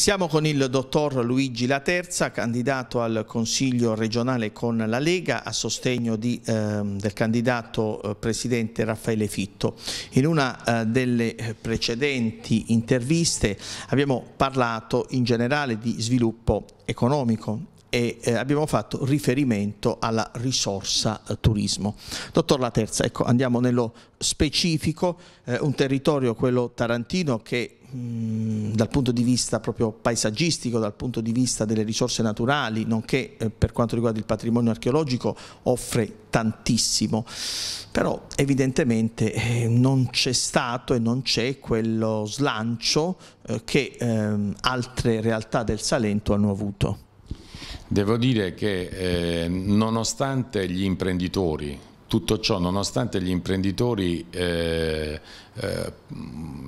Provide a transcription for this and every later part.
Siamo con il dottor Luigi Laterza, candidato al Consiglio regionale con la Lega a sostegno di, eh, del candidato eh, presidente Raffaele Fitto. In una eh, delle precedenti interviste abbiamo parlato in generale di sviluppo economico e eh, abbiamo fatto riferimento alla risorsa eh, turismo. Dottor Laterza, ecco, andiamo nello specifico, eh, un territorio, quello tarantino, che Mm, dal punto di vista proprio paesaggistico, dal punto di vista delle risorse naturali, nonché eh, per quanto riguarda il patrimonio archeologico, offre tantissimo. Però evidentemente eh, non c'è stato e non c'è quello slancio eh, che ehm, altre realtà del Salento hanno avuto. Devo dire che eh, nonostante gli imprenditori tutto ciò nonostante gli imprenditori eh, eh,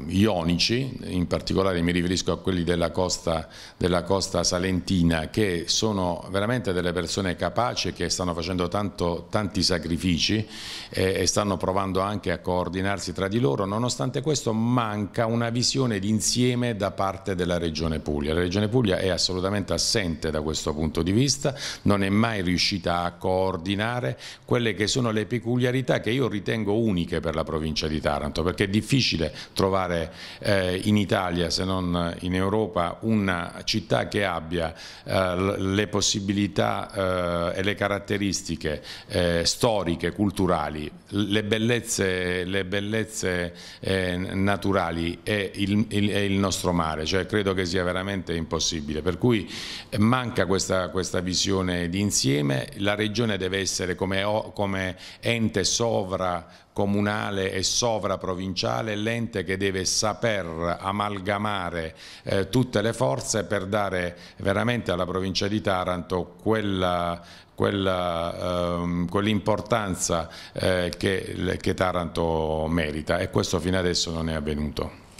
ionici, in particolare mi riferisco a quelli della costa, della costa, salentina, che sono veramente delle persone capaci che stanno facendo tanto, tanti sacrifici eh, e stanno provando anche a coordinarsi tra di loro, nonostante questo manca una visione d'insieme da parte della Regione Puglia. La Regione Puglia è assolutamente assente da questo punto di vista, non è mai riuscita a coordinare quelle che sono le peculiarità che io ritengo uniche per la provincia di Taranto, perché è difficile trovare eh, in Italia, se non in Europa, una città che abbia eh, le possibilità eh, e le caratteristiche eh, storiche, culturali, le bellezze, le bellezze eh, naturali e il, il, e il, nostro mare, cioè credo che sia veramente impossibile, per cui manca questa, questa visione di insieme, la regione deve essere come, come ente sovracomunale e sovraprovinciale l'ente che deve saper amalgamare eh, tutte le forze per dare veramente alla provincia di Taranto quella, ehm, quell'importanza quell eh, che, che Taranto merita e questo fino adesso non è avvenuto.